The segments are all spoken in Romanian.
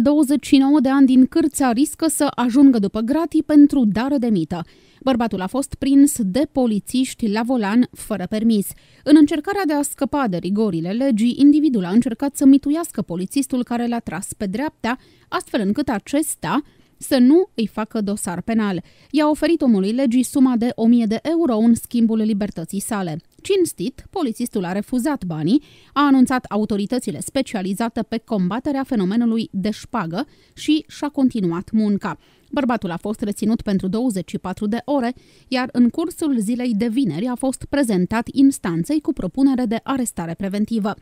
de 29 de ani din Cârțea riscă să ajungă după gratii pentru dară de mită. Bărbatul a fost prins de polițiști la volan fără permis. În încercarea de a scăpa de rigorile legii, individul a încercat să mituiască polițistul care l-a tras pe dreapta, astfel încât acesta să nu îi facă dosar penal. I-a oferit omului legii suma de 1000 de euro în schimbul libertății sale. Cinstit, polițistul a refuzat banii, a anunțat autoritățile specializate pe combaterea fenomenului de șpagă și și-a continuat munca. Bărbatul a fost reținut pentru 24 de ore, iar în cursul zilei de vineri a fost prezentat instanței cu propunere de arestare preventivă.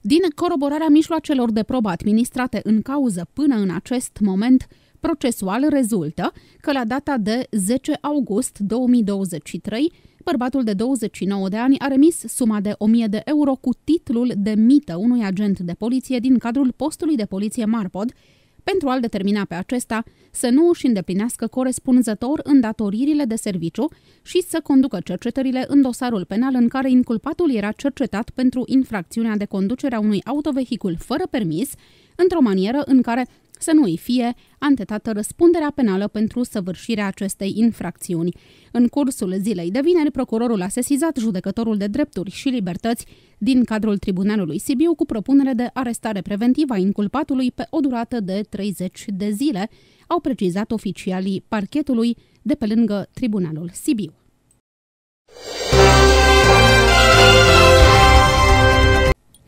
Din coroborarea mijloacelor de probă administrate în cauză până în acest moment, procesual rezultă că la data de 10 august 2023, Bărbatul de 29 de ani a remis suma de 1000 de euro cu titlul de mită unui agent de poliție din cadrul postului de poliție Marpod, pentru a-l determina pe acesta să nu își îndeplinească corespunzător îndatoririle de serviciu și să conducă cercetările în dosarul penal în care inculpatul era cercetat pentru infracțiunea de conducere a unui autovehicul fără permis, într-o manieră în care să nu îi fie antetată răspunderea penală pentru săvârșirea acestei infracțiuni. În cursul zilei de vineri, procurorul a sesizat judecătorul de drepturi și libertăți din cadrul Tribunalului Sibiu cu propunere de arestare preventivă a inculpatului pe o durată de 30 de zile, au precizat oficialii parchetului de pe lângă Tribunalul Sibiu.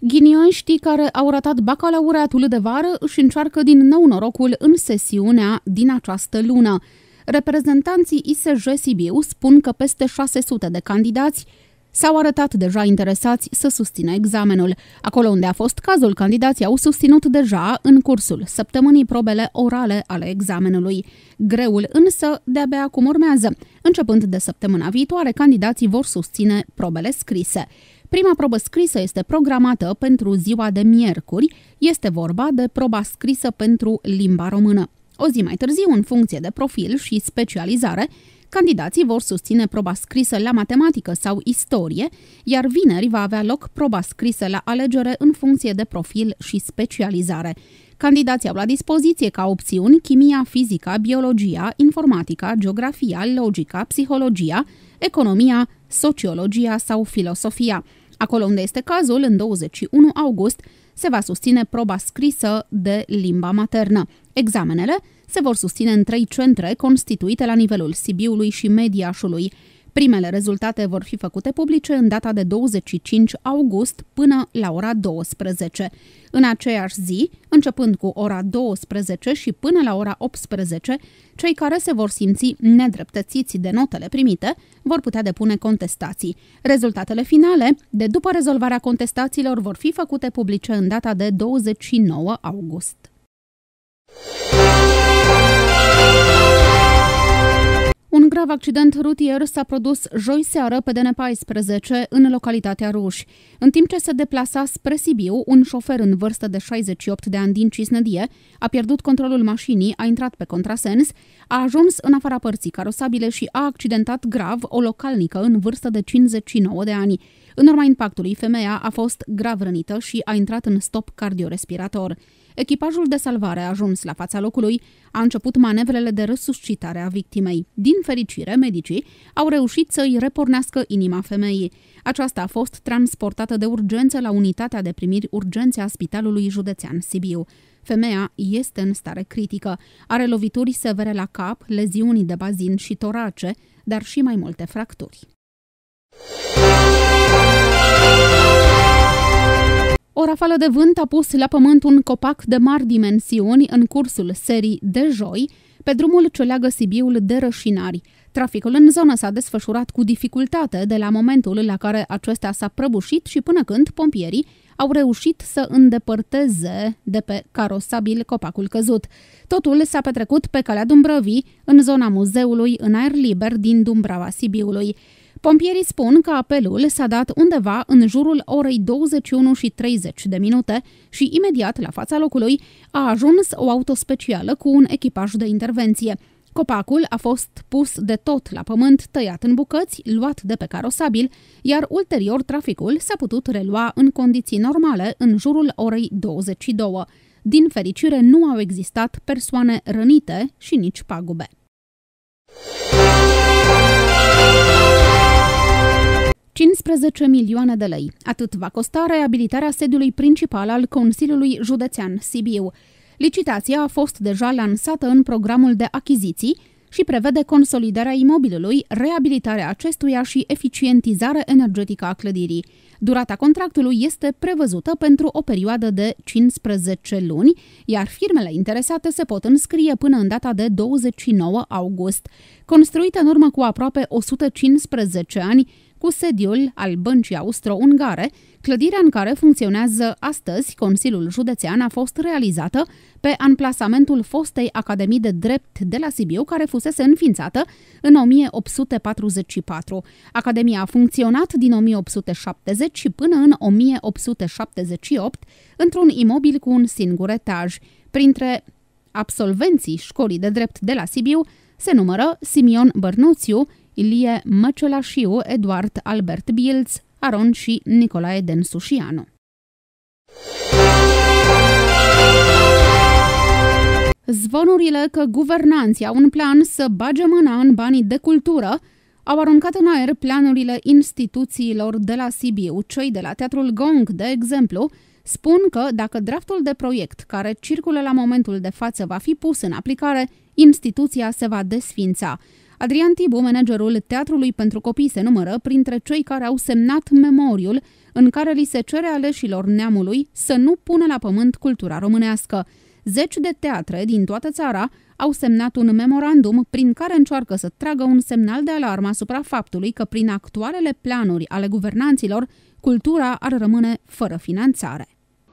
Ghinionștii care au ratat bacalaureatul de vară își încearcă din nou norocul în sesiunea din această lună. Reprezentanții ISJ Sibiu spun că peste 600 de candidați s-au arătat deja interesați să susțină examenul. Acolo unde a fost cazul, candidații au susținut deja în cursul săptămânii probele orale ale examenului. Greul însă de-abia acum urmează. Începând de săptămâna viitoare, candidații vor susține probele scrise. Prima probă scrisă este programată pentru ziua de miercuri, este vorba de proba scrisă pentru limba română. O zi mai târziu, în funcție de profil și specializare, candidații vor susține proba scrisă la matematică sau istorie, iar vineri va avea loc proba scrisă la alegere în funcție de profil și specializare. Candidații au la dispoziție ca opțiuni chimia, fizica, biologia, informatica, geografia, logica, psihologia, economia, sociologia sau filosofia. Acolo unde este cazul, în 21 august, se va susține proba scrisă de limba maternă. Examenele se vor susține în trei centre constituite la nivelul Sibiului și Mediașului. Primele rezultate vor fi făcute publice în data de 25 august până la ora 12. În aceeași zi, începând cu ora 12 și până la ora 18, cei care se vor simți nedreptățiți de notele primite vor putea depune contestații. Rezultatele finale, de după rezolvarea contestațiilor, vor fi făcute publice în data de 29 august. Un grav accident rutier s-a produs joi seară pe DN14 în localitatea Ruși. În timp ce se deplasa spre Sibiu, un șofer în vârstă de 68 de ani din Cisnădie a pierdut controlul mașinii, a intrat pe contrasens, a ajuns în afara părții carosabile și a accidentat grav o localnică în vârstă de 59 de ani. În urma impactului, femeia a fost grav rănită și a intrat în stop cardiorespirator. Echipajul de salvare a ajuns la fața locului, a început manevrele de resuscitare a victimei. Din fericire, medicii au reușit să-i repornească inima femeii. Aceasta a fost transportată de urgență la unitatea de primiri urgențe a Spitalului Județean Sibiu. Femeia este în stare critică, are lovituri severe la cap, leziuni de bazin și torace, dar și mai multe fracturi. O rafală de vânt a pus la pământ un copac de mari dimensiuni în cursul serii de joi, pe drumul ce leagă Sibiul de Rășinari. Traficul în zonă s-a desfășurat cu dificultate de la momentul la care acesta s-a prăbușit și până când pompierii au reușit să îndepărteze de pe carosabil copacul căzut. Totul s-a petrecut pe calea Dumbrăvii, în zona muzeului în aer liber din Dumbrava Sibiului. Pompierii spun că apelul s-a dat undeva în jurul orei 21 și 30 de minute și imediat la fața locului a ajuns o auto specială cu un echipaj de intervenție. Copacul a fost pus de tot la pământ, tăiat în bucăți, luat de pe carosabil, iar ulterior traficul s-a putut relua în condiții normale în jurul orei 22. Din fericire, nu au existat persoane rănite și nici pagube. 15 milioane de lei. Atât va costa reabilitarea sediului principal al Consiliului Județean Sibiu. Licitația a fost deja lansată în programul de achiziții și prevede consolidarea imobilului, reabilitarea acestuia și eficientizarea energetică a clădirii. Durata contractului este prevăzută pentru o perioadă de 15 luni, iar firmele interesate se pot înscrie până în data de 29 august. Construită în urmă cu aproape 115 ani, cu sediul al băncii austro-ungare, clădirea în care funcționează astăzi Consiliul Județean a fost realizată pe amplasamentul fostei Academii de Drept de la Sibiu, care fusese înființată în 1844. Academia a funcționat din 1870 până în 1878 într-un imobil cu un singur etaj. Printre absolvenții școlii de drept de la Sibiu se numără Simion Bărnuțiu, Ilie Măcelașiu, Eduard Albert Bilț, Aron și Nicolae Densușianu. Zvonurile că guvernanții au un plan să bage mâna în banii de cultură au aruncat în aer planurile instituțiilor de la Sibiu. Cei de la Teatrul Gong, de exemplu, spun că dacă draftul de proiect care circulă la momentul de față va fi pus în aplicare, instituția se va desfința. Adrian Tibu, managerul Teatrului pentru Copii, se numără printre cei care au semnat memoriul în care li se cere aleșilor neamului să nu pună la pământ cultura românească. Zeci de teatre din toată țara au semnat un memorandum prin care încearcă să tragă un semnal de alarmă asupra faptului că prin actualele planuri ale guvernanților, cultura ar rămâne fără finanțare.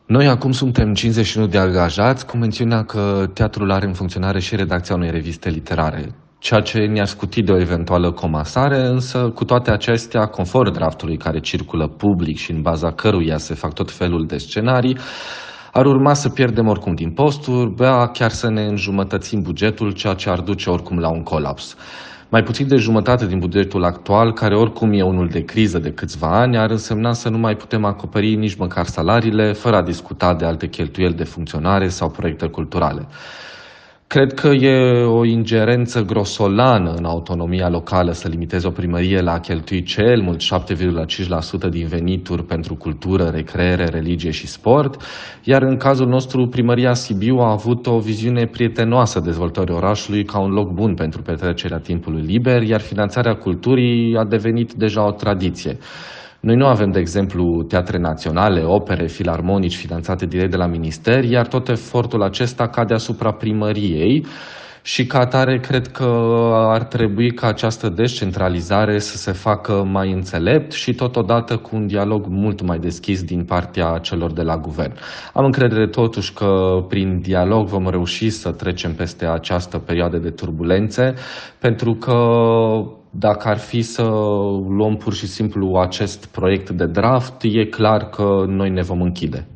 Noi acum suntem 51 de angajați, cu mențiunea că teatrul are în funcționare și redacția unei reviste literare ceea ce ne-ar scuti de o eventuală comasare, însă cu toate acestea, conform draftului care circulă public și în baza căruia se fac tot felul de scenarii, ar urma să pierdem oricum din posturi, bea chiar să ne înjumătățim bugetul, ceea ce ar duce oricum la un colaps. Mai puțin de jumătate din bugetul actual, care oricum e unul de criză de câțiva ani, ar însemna să nu mai putem acoperi nici măcar salariile, fără a discuta de alte cheltuieli de funcționare sau proiecte culturale. Cred că e o ingerență grosolană în autonomia locală să limiteze o primărie la a cheltui cel mult 7,5% din venituri pentru cultură, recreere, religie și sport, iar în cazul nostru primăria Sibiu a avut o viziune prietenoasă dezvoltării orașului ca un loc bun pentru petrecerea timpului liber, iar finanțarea culturii a devenit deja o tradiție. Noi nu avem, de exemplu, teatre naționale, opere, filarmonici finanțate direct de la minister, iar tot efortul acesta cade asupra primăriei și ca atare cred că ar trebui ca această descentralizare să se facă mai înțelept și totodată cu un dialog mult mai deschis din partea celor de la guvern. Am încredere totuși că prin dialog vom reuși să trecem peste această perioadă de turbulențe pentru că dacă ar fi să luăm pur și simplu acest proiect de draft, e clar că noi ne vom închide.